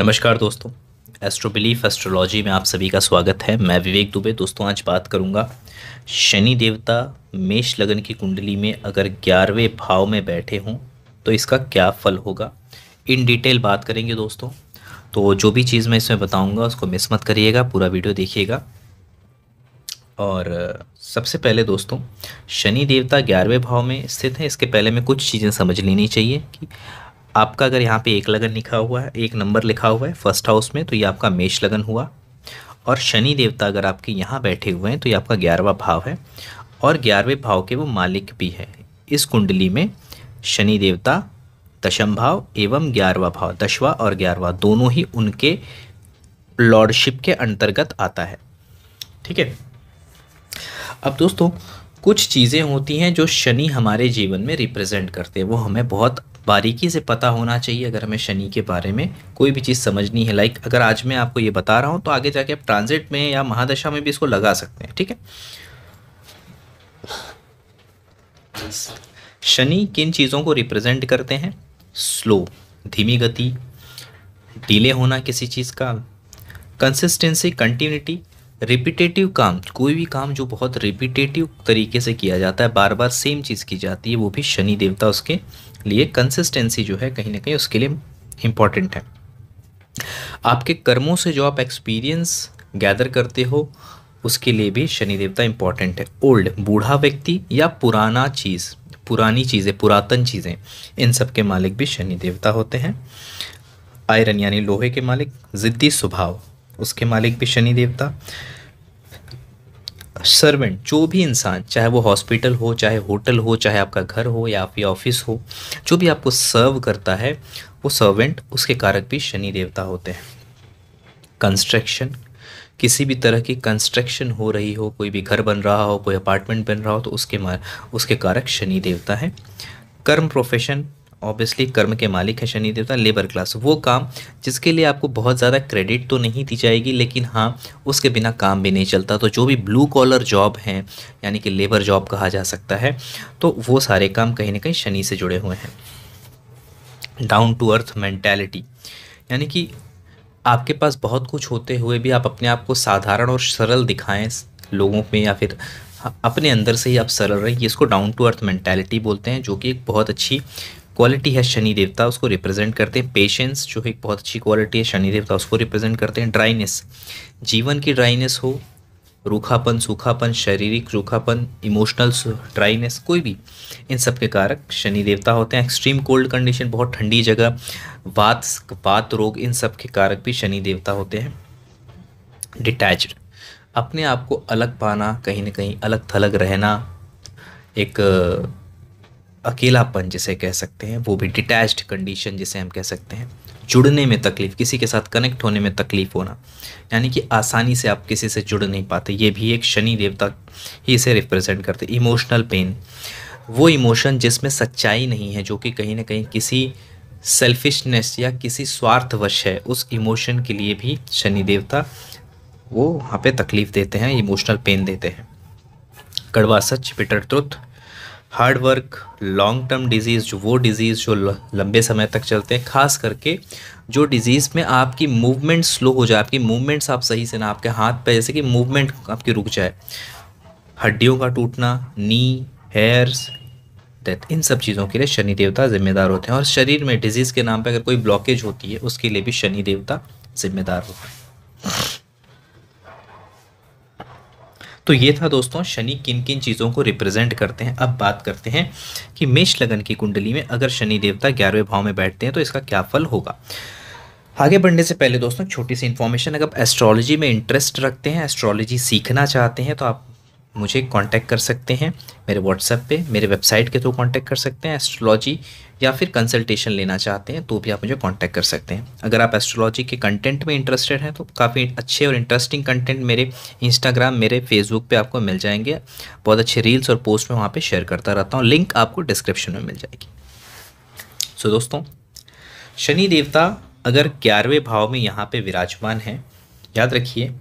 नमस्कार दोस्तों astro belief astrology में आप सभी का स्वागत है मैं विवेक दुबे दोस्तों आज बात करूंगा शनि देवता मेष लगन की कुंडली में अगर ग्यारहवें भाव में बैठे हों तो इसका क्या फल होगा इन डिटेल बात करेंगे दोस्तों तो जो भी चीज़ मैं इसमें बताऊँगा उसको मिस मत करिएगा पूरा वीडियो देखिएगा और सबसे पहले दोस्तों शनि देवता ग्यारहवें भाव में स्थित है इसके पहले मैं कुछ चीज़ें समझ लेनी चाहिए कि आपका अगर यहाँ पे एक लगन लिखा हुआ है एक नंबर लिखा हुआ है फर्स्ट हाउस में तो ये आपका मेष लगन हुआ और शनि देवता अगर आपके यहाँ बैठे हुए हैं तो ये आपका ग्यारहवा भाव है और ग्यारहवें भाव के वो मालिक भी है इस कुंडली में शनि देवता दशम भाव एवं ग्यारहवा भाव दशवा और ग्यारहवा दोनों ही उनके लॉर्डशिप के अंतर्गत आता है ठीक है अब दोस्तों कुछ चीज़ें होती हैं जो शनि हमारे जीवन में रिप्रेजेंट करते हैं वो हमें बहुत बारीकी से पता होना चाहिए अगर हमें शनि के बारे में कोई भी चीज़ समझनी है लाइक अगर आज मैं आपको ये बता रहा हूँ तो आगे जाके आप ट्रांजिट में या महादशा में भी इसको लगा सकते हैं ठीक है शनि किन चीज़ों को रिप्रेजेंट करते हैं स्लो धीमी गति डिले होना किसी चीज़ का कंसिस्टेंसी कंटिन्यूटी रिपीटेटिव काम कोई भी काम जो बहुत रिपीटेटिव तरीके से किया जाता है बार बार सेम चीज़ की जाती है वो भी शनि देवता उसके लिए कंसिस्टेंसी जो है कहीं ना कहीं उसके लिए इम्पॉर्टेंट है आपके कर्मों से जो आप एक्सपीरियंस गैदर करते हो उसके लिए भी शनि देवता इम्पॉर्टेंट है ओल्ड बूढ़ा व्यक्ति या पुराना चीज़ पुरानी चीज़ें पुरातन चीज़ें इन सब के मालिक भी शनि देवता होते हैं आयरन यानी लोहे के मालिक ज़िद्दी स्वभाव उसके मालिक भी शनि देवता सर्वेंट जो भी इंसान चाहे वो हॉस्पिटल हो चाहे होटल हो चाहे आपका घर हो या आपकी ऑफिस हो जो भी आपको सर्व करता है वो सर्वेंट उसके कारक भी शनि देवता होते हैं कंस्ट्रक्शन किसी भी तरह की कंस्ट्रक्शन हो रही हो कोई भी घर बन रहा हो कोई अपार्टमेंट बन रहा हो तो उसके मार उसके कारक शनि देवता है कर्म प्रोफेशन ऑब्वियसली कर्म के मालिक है शनि देवता लेबर क्लास वो काम जिसके लिए आपको बहुत ज़्यादा क्रेडिट तो नहीं दी जाएगी लेकिन हाँ उसके बिना काम भी नहीं चलता तो जो भी ब्लू कॉलर जॉब हैं यानी कि लेबर जॉब कहा जा सकता है तो वो सारे काम कहीं ना कहीं शनि से जुड़े हुए हैं डाउन टू अर्थ मैंटेलिटी यानी कि आपके पास बहुत कुछ होते हुए भी आप अपने आप को साधारण और सरल दिखाएं लोगों में या फिर अपने अंदर से ही आप सरल रहें इसको डाउन टू अर्थ मैंटेलिटी बोलते हैं जो कि एक बहुत अच्छी क्वालिटी है शनि देवता उसको रिप्रेजेंट करते हैं पेशेंस जो है एक बहुत अच्छी क्वालिटी है शनि देवता उसको रिप्रेजेंट करते हैं ड्राइनेस जीवन की ड्राइनेस हो रूखापन सूखापन शारीरिक रूखापन इमोशनल ड्राइनेस कोई भी इन सब के कारक शनि देवता होते हैं एक्सट्रीम कोल्ड कंडीशन बहुत ठंडी जगह वात वात रोग इन सब के कारक भी शनि देवता होते हैं डिटैच अपने आप को अलग पाना कहीं ना कहीं अलग थलग रहना एक अकेलापन जिसे कह सकते हैं वो भी डिटैच्ड कंडीशन जिसे हम कह सकते हैं जुड़ने में तकलीफ़ किसी के साथ कनेक्ट होने में तकलीफ़ होना यानी कि आसानी से आप किसी से जुड़ नहीं पाते ये भी एक शनि देवता ही इसे रिप्रेजेंट करते इमोशनल पेन वो इमोशन जिसमें सच्चाई नहीं है जो कि कहीं ना कहीं किसी सेल्फिशनेस या किसी स्वार्थवश है उस इमोशन के लिए भी शनि देवता वो वहाँ पे तकलीफ़ देते हैं इमोशनल पेन देते हैं कड़वा सच bitter truth hard work long term disease जो वो डिजीज़ जो लंबे समय तक चलते हैं खास करके जो डिजीज़ में आपकी मूवमेंट स्लो हो जाए आपकी मूवमेंट्स आप सही से ना आपके हाथ पे जैसे कि मूवमेंट आपकी रुक जाए हड्डियों का टूटना नी हेयर्स डेथ इन सब चीज़ों के लिए शनि देवता जिम्मेदार होते हैं और शरीर में डिजीज़ के नाम पर अगर कोई ब्लॉकेज होती है उसके लिए भी शनि देवता जिम्मेदार होता है तो ये था दोस्तों शनि किन किन चीज़ों को रिप्रेजेंट करते हैं अब बात करते हैं कि मेष लगन की कुंडली में अगर शनि देवता ग्यारहवें भाव में बैठते हैं तो इसका क्या फल होगा आगे बढ़ने से पहले दोस्तों छोटी सी इन्फॉर्मेशन अगर एस्ट्रोलॉजी में इंटरेस्ट रखते हैं एस्ट्रोलॉजी सीखना चाहते हैं तो आप मुझे कांटेक्ट कर सकते हैं मेरे व्हाट्सएप पे मेरे वेबसाइट के थ्रू कांटेक्ट कर सकते हैं एस्ट्रोलॉजी या फिर कंसल्टेशन लेना चाहते हैं तो भी आप मुझे कांटेक्ट कर सकते हैं अगर आप एस्ट्रोलॉजी के कंटेंट में इंटरेस्टेड हैं तो काफ़ी अच्छे और इंटरेस्टिंग कंटेंट मेरे इंस्टाग्राम मेरे फेसबुक पर आपको मिल जाएंगे बहुत अच्छे रील्स और पोस्ट में वहाँ पर शेयर करता रहता हूँ लिंक आपको डिस्क्रिप्शन में मिल जाएगी सो so, दोस्तों शनि देवता अगर ग्यारहवें भाव में यहाँ पर विराजमान है याद रखिए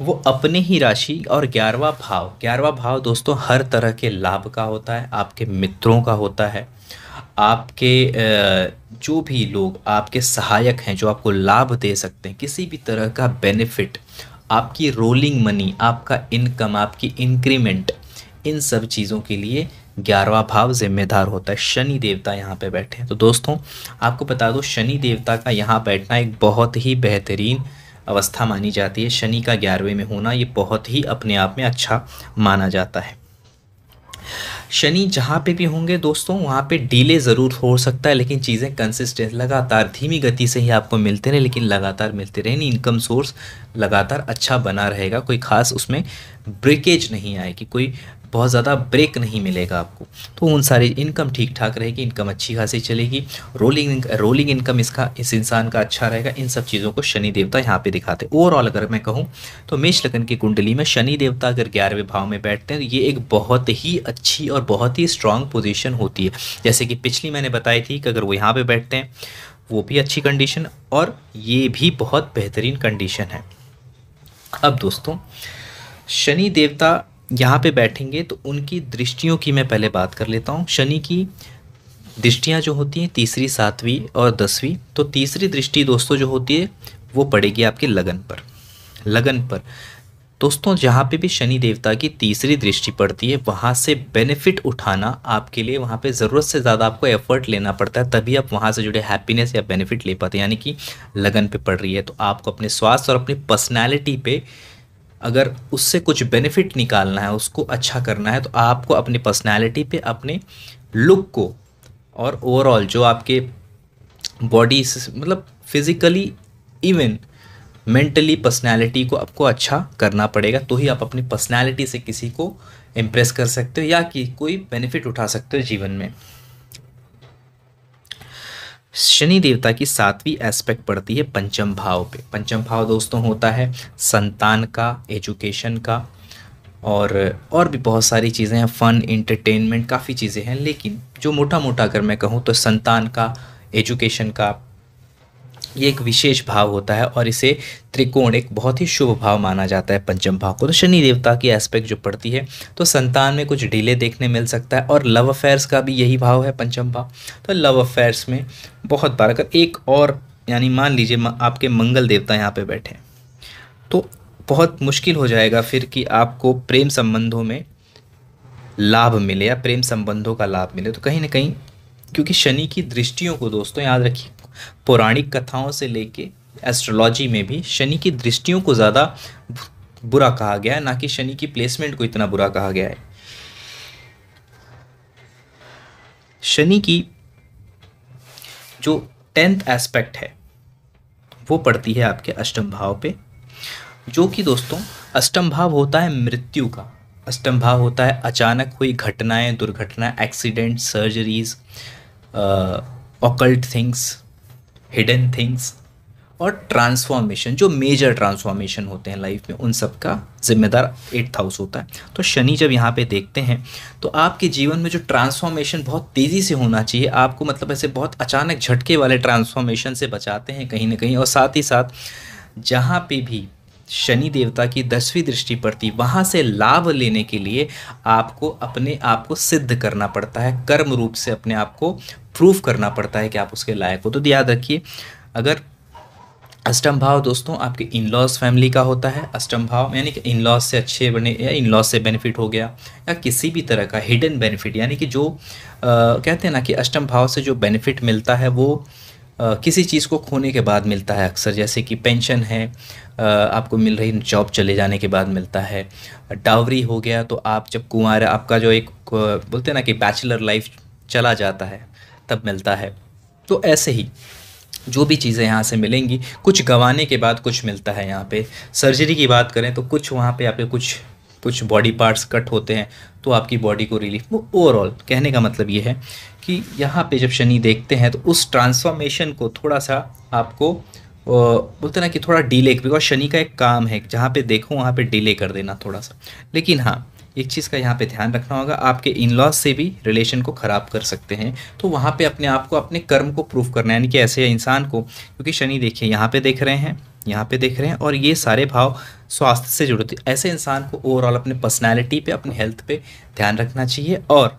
वो अपने ही राशि और ग्यारहवा भाव ग्यारहवा भाव दोस्तों हर तरह के लाभ का होता है आपके मित्रों का होता है आपके जो भी लोग आपके सहायक हैं जो आपको लाभ दे सकते हैं किसी भी तरह का बेनिफिट आपकी रोलिंग मनी आपका इनकम आपकी इंक्रीमेंट इन सब चीज़ों के लिए ग्यारहवा भाव जिम्मेदार होता है शनि देवता यहाँ पे बैठे हैं तो दोस्तों आपको बता दो शनि देवता का यहाँ बैठना एक बहुत ही बेहतरीन अवस्था मानी जाती है शनि का ग्यारहवें में होना ये बहुत ही अपने आप में अच्छा माना जाता है शनि जहाँ पे भी होंगे दोस्तों वहाँ पे डिले ज़रूर हो सकता है लेकिन चीज़ें कंसिस्टेंट लगातार धीमी गति से ही आपको मिलते रहे लेकिन लगातार मिलते रहे नहीं इनकम सोर्स लगातार अच्छा बना रहेगा कोई ख़ास उसमें ब्रेकेज नहीं आएगी कोई बहुत ज़्यादा ब्रेक नहीं मिलेगा आपको तो उन सारी इनकम ठीक ठाक रहेगी इनकम अच्छी खासी चलेगी रोलिंग रोलिंग इनकम इसका इस इंसान का अच्छा रहेगा इन सब चीज़ों को शनि देवता यहाँ पे दिखाते ओवरऑल अगर मैं कहूँ तो मेष लगन की कुंडली में शनि देवता अगर ग्यारहवें भाव में बैठते हैं तो ये एक बहुत ही अच्छी और बहुत ही स्ट्रांग पोजिशन होती है जैसे कि पिछली मैंने बताई थी कि अगर वो यहाँ पर बैठते हैं वो भी अच्छी कंडीशन और ये भी बहुत बेहतरीन कंडीशन है अब दोस्तों शनि देवता यहाँ पे बैठेंगे तो उनकी दृष्टियों की मैं पहले बात कर लेता हूँ शनि की दृष्टियाँ जो होती हैं तीसरी सातवीं और दसवीं तो तीसरी दृष्टि दोस्तों जो होती है वो पड़ेगी आपके लगन पर लगन पर दोस्तों जहाँ पे भी शनि देवता की तीसरी दृष्टि पड़ती है वहाँ से बेनिफिट उठाना आपके लिए वहाँ पे ज़रूरत से ज़्यादा आपको एफर्ट लेना पड़ता है तभी आप वहाँ से जुड़े हैप्पीनेस या बेनिफिट ले पाते हैं यानी कि लगन पे पड़ रही है तो आपको अपने स्वास्थ्य और अपनी पर्सनैलिटी पे अगर उससे कुछ बेनिफिट निकालना है उसको अच्छा करना है तो आपको अपनी पर्सनैलिटी पे अपने लुक को और ओवरऑल जो आपके बॉडी मतलब फिज़िकली इवन मेंटली पर्सनैलिटी को आपको अच्छा करना पड़ेगा तो ही आप अपनी पर्सनैलिटी से किसी को इम्प्रेस कर सकते हो या कि कोई बेनिफिट उठा सकते हो जीवन में शनि देवता की सातवीं एस्पेक्ट पड़ती है पंचम भाव पे पंचम भाव दोस्तों होता है संतान का एजुकेशन का और और भी बहुत सारी चीज़ें हैं फ़न इंटरटेनमेंट काफ़ी चीज़ें हैं लेकिन जो मोटा मोटा अगर मैं कहूँ तो संतान का एजुकेशन का ये एक विशेष भाव होता है और इसे त्रिकोण एक बहुत ही शुभ भाव माना जाता है पंचम भाव को तो शनि देवता की एस्पेक्ट जो पड़ती है तो संतान में कुछ डिले देखने मिल सकता है और लव अफेयर्स का भी यही भाव है पंचम भाव तो लव अफेयर्स में बहुत बार अगर एक और यानी मान लीजिए आपके मंगल देवता यहाँ पे बैठे तो बहुत मुश्किल हो जाएगा फिर कि आपको प्रेम संबंधों में लाभ मिले या प्रेम संबंधों का लाभ मिले तो कहीं ना कहीं क्योंकि शनि की दृष्टियों को दोस्तों याद रखिए पौराणिक कथाओं से लेके एस्ट्रोलॉजी में भी शनि की दृष्टियों को ज़्यादा बुरा कहा गया है ना कि शनि की प्लेसमेंट को इतना बुरा कहा गया है शनि की जो टेंथ एस्पेक्ट है वो पड़ती है आपके अष्टम भाव पे जो कि दोस्तों अष्टम भाव होता है मृत्यु का अष्टम भाव होता है अचानक हुई घटनाएं दुर्घटना accident surgeries occult things hidden things और ट्रांसफॉर्मेशन जो मेजर ट्रांसफॉर्मेशन होते हैं लाइफ में उन सब का जिम्मेदार एट्थ हाउस होता है तो शनि जब यहाँ पे देखते हैं तो आपके जीवन में जो ट्रांसफॉर्मेशन बहुत तेज़ी से होना चाहिए आपको मतलब ऐसे बहुत अचानक झटके वाले ट्रांसफॉर्मेशन से बचाते हैं कहीं ना कहीं और साथ ही साथ जहाँ पे भी शनि देवता की दसवीं दृष्टि पड़ती वहाँ से लाभ लेने के लिए आपको अपने आप को सिद्ध करना पड़ता है कर्म रूप से अपने आप को प्रूफ करना पड़ता है कि आप उसके लायक हो तो याद रखिए अगर अष्टम भाव दोस्तों आपके इन लॉज फैमिली का होता है अष्टम भाव यानी कि इन लॉज से अच्छे बने या इन लॉज से बेनिफिट हो गया या किसी भी तरह का हिडन बेनिफिट यानी कि जो आ, कहते हैं ना कि अष्टम भाव से जो बेनिफिट मिलता है वो आ, किसी चीज़ को खोने के बाद मिलता है अक्सर जैसे कि पेंशन है आ, आपको मिल रही जॉब चले जाने के बाद मिलता है डावरी हो गया तो आप जब कुंवर आपका जो एक बोलते हैं ना कि बैचलर लाइफ चला जाता है तब मिलता है तो ऐसे ही जो भी चीज़ें यहाँ से मिलेंगी कुछ गंवाने के बाद कुछ मिलता है यहाँ पे सर्जरी की बात करें तो कुछ वहाँ पे आपके कुछ कुछ बॉडी पार्ट्स कट होते हैं तो आपकी बॉडी को रिलीफ वो ओवरऑल कहने का मतलब ये है कि यहाँ पे जब शनि देखते हैं तो उस ट्रांसफॉर्मेशन को थोड़ा सा आपको बोलते ना कि थोड़ा डिले बिकॉज शनि का एक काम है जहाँ पे देखो वहाँ पे डिले कर देना थोड़ा सा लेकिन हाँ एक चीज़ का यहाँ पे ध्यान रखना होगा आपके इन लॉज से भी रिलेशन को ख़राब कर सकते हैं तो वहाँ पे अपने आप को अपने कर्म को प्रूफ करना है यानी कि ऐसे इंसान को क्योंकि शनि देखिए यहाँ पे देख रहे हैं यहाँ पे देख रहे हैं और ये सारे भाव स्वास्थ्य से जुड़े थे ऐसे इंसान को ओवरऑल अपने पर्सनैलिटी पर अपने हेल्थ पर ध्यान रखना चाहिए और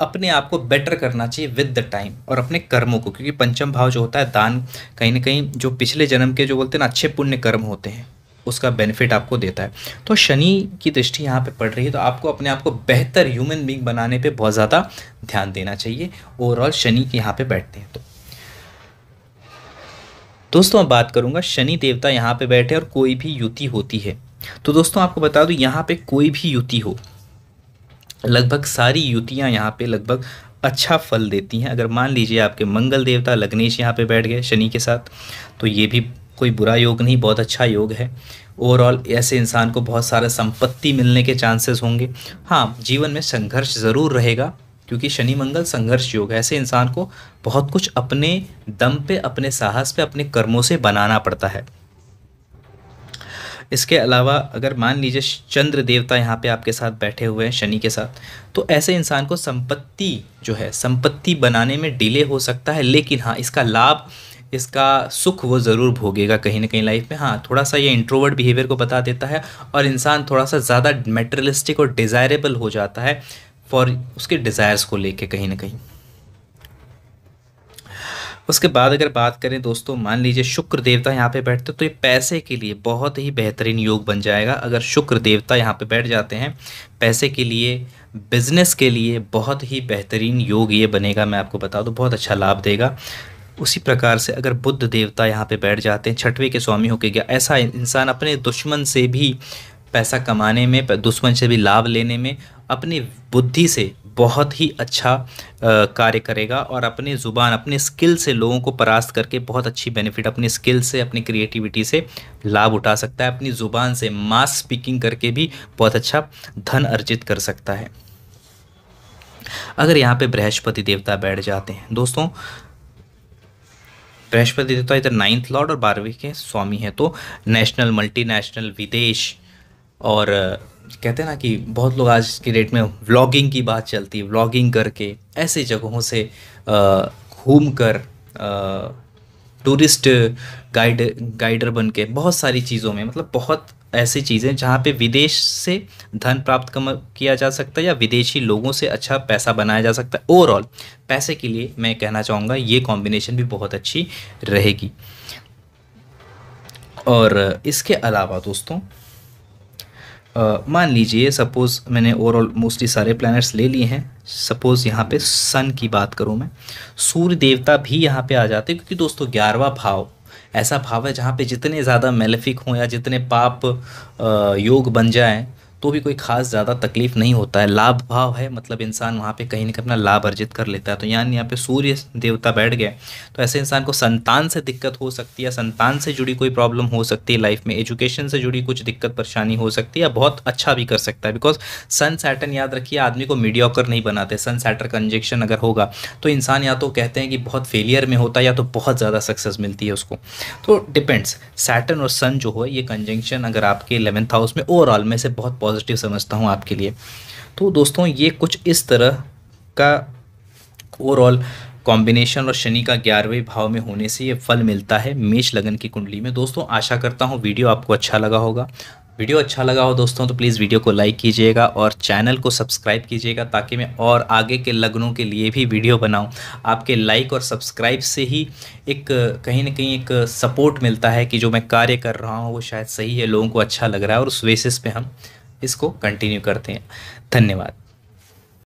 अपने आप को बेटर करना चाहिए विद द टाइम और अपने कर्मों को क्योंकि पंचम भाव जो होता है दान कहीं ना कहीं जो पिछले जन्म के जो बोलते हैं ना अच्छे पुण्य कर्म होते हैं उसका बेनिफिट आपको देता है तो शनि की दृष्टि यहाँ पे पड़ रही है तो आपको अपने आप को बेहतर ह्यूमन बींग बनाने पे बहुत ज़्यादा ध्यान देना चाहिए ओवरऑल शनि के यहाँ पे बैठते हैं तो दोस्तों मैं बात करूँगा शनि देवता यहाँ पे बैठे और कोई भी युति होती है तो दोस्तों आपको बता दूँ यहाँ पर कोई भी युति हो लगभग सारी युतियाँ यहाँ पर लगभग अच्छा फल देती हैं अगर मान लीजिए आपके मंगल देवता लग्नेश यहाँ पे बैठ गए शनि के साथ तो ये भी कोई बुरा योग नहीं बहुत अच्छा योग है ओवरऑल ऐसे इंसान को बहुत सारे संपत्ति मिलने के चांसेस होंगे हाँ जीवन में संघर्ष ज़रूर रहेगा क्योंकि शनि मंगल संघर्ष योग है ऐसे इंसान को बहुत कुछ अपने दम पे अपने साहस पे अपने कर्मों से बनाना पड़ता है इसके अलावा अगर मान लीजिए चंद्र देवता यहाँ पे आपके साथ बैठे हुए हैं शनि के साथ तो ऐसे इंसान को संपत्ति जो है संपत्ति बनाने में डिले हो सकता है लेकिन हाँ इसका लाभ इसका सुख वो ज़रूर भोगेगा कहीं ना कहीं लाइफ में हाँ थोड़ा सा ये इंट्रोवर्ट बिहेवियर को बता देता है और इंसान थोड़ा सा ज़्यादा मेटरलिस्टिक और डिज़ायरेबल हो जाता है फॉर उसके डिज़ायर्स को लेके कहीं ना कहीं उसके बाद अगर बात करें दोस्तों मान लीजिए शुक्र देवता यहाँ पे बैठते तो ये पैसे के लिए बहुत ही बेहतरीन योग बन जाएगा अगर शुक्र देवता यहाँ पे बैठ जाते हैं पैसे के लिए बिज़नेस के लिए बहुत ही बेहतरीन योग ये बनेगा मैं आपको बता दूँ बहुत अच्छा लाभ देगा उसी प्रकार से अगर बुद्ध देवता यहाँ पे बैठ जाते हैं छठवें के स्वामी होके गया ऐसा इंसान अपने दुश्मन से भी पैसा कमाने में दुश्मन से भी लाभ लेने में अपनी बुद्धि से बहुत ही अच्छा कार्य करेगा और अपने ज़ुबान अपने स्किल से लोगों को परास्त करके बहुत अच्छी बेनिफिट अपने स्किल से अपनी क्रिएटिविटी से लाभ उठा सकता है अपनी ज़ुबान से मास स्पीकिंग करके भी बहुत अच्छा धन अर्जित कर सकता है अगर यहाँ पे बृहस्पति देवता बैठ जाते हैं दोस्तों बृहस्पति देवता तो इधर नाइन्थ लॉर्ड और बारहवीं के स्वामी है तो नेशनल मल्टीनेशनल विदेश और कहते हैं ना कि बहुत लोग आज के डेट में व्लॉगिंग की बात चलती है व्लॉगिंग करके ऐसे जगहों से घूम कर टूरिस्ट गाइड गाइडर बन के बहुत सारी चीज़ों में मतलब बहुत ऐसी चीज़ें जहाँ पे विदेश से धन प्राप्त कम किया जा सकता है या विदेशी लोगों से अच्छा पैसा बनाया जा सकता है ओवरऑल पैसे के लिए मैं कहना चाहूँगा ये कॉम्बिनेशन भी बहुत अच्छी रहेगी और इसके अलावा दोस्तों मान लीजिए सपोज़ मैंने ओवरऑल मोस्टली सारे प्लैनेट्स ले लिए हैं सपोज़ यहाँ पे सन की बात करूँ मैं सूर्य देवता भी यहाँ पे आ जाते हैं क्योंकि दोस्तों ग्यारहवा भाव ऐसा भाव है जहाँ पे जितने ज़्यादा मेलेफिक हों या जितने पाप योग बन जाएं तो भी कोई ख़ास ज़्यादा तकलीफ़ नहीं होता है लाभ भाव है मतलब इंसान वहाँ पे कहीं ना कहीं अपना लाभ अर्जित कर लेता है तो यानी यहाँ पे सूर्य देवता बैठ गए तो ऐसे इंसान को संतान से दिक्कत हो सकती है संतान से जुड़ी कोई प्रॉब्लम हो सकती है लाइफ में एजुकेशन से जुड़ी कुछ दिक्कत परेशानी हो सकती है या बहुत अच्छा भी कर सकता है बिकॉज सन सैटन याद रखिए आदमी को मीडियोकर नहीं बनाते सन सैटर का इंजेक्शन अगर होगा तो इंसान या तो कहते हैं कि बहुत फेलियर में होता है या तो बहुत ज़्यादा सक्सेस मिलती है उसको तो डिपेंड्स सैटन और सन जो हो ये कंजेंशन अगर आपके इलेवंथ हाउस में ओवरऑल में से बहुत पॉजिटिव समझता हूँ आपके लिए तो दोस्तों ये कुछ इस तरह का ओवरऑल कॉम्बिनेशन और शनि का ग्यारहवें भाव में होने से ये फल मिलता है मेष लगन की कुंडली में दोस्तों आशा करता हूँ वीडियो आपको अच्छा लगा होगा वीडियो अच्छा लगा हो दोस्तों तो प्लीज़ वीडियो को लाइक कीजिएगा और चैनल को सब्सक्राइब कीजिएगा ताकि मैं और आगे के लगनों के लिए भी वीडियो बनाऊं आपके लाइक और सब्सक्राइब से ही एक कहीं ना कहीं एक सपोर्ट मिलता है कि जो मैं कार्य कर रहा हूं वो शायद सही है लोगों को अच्छा लग रहा है और उस बेसिस पे हम इसको कंटिन्यू करते हैं धन्यवाद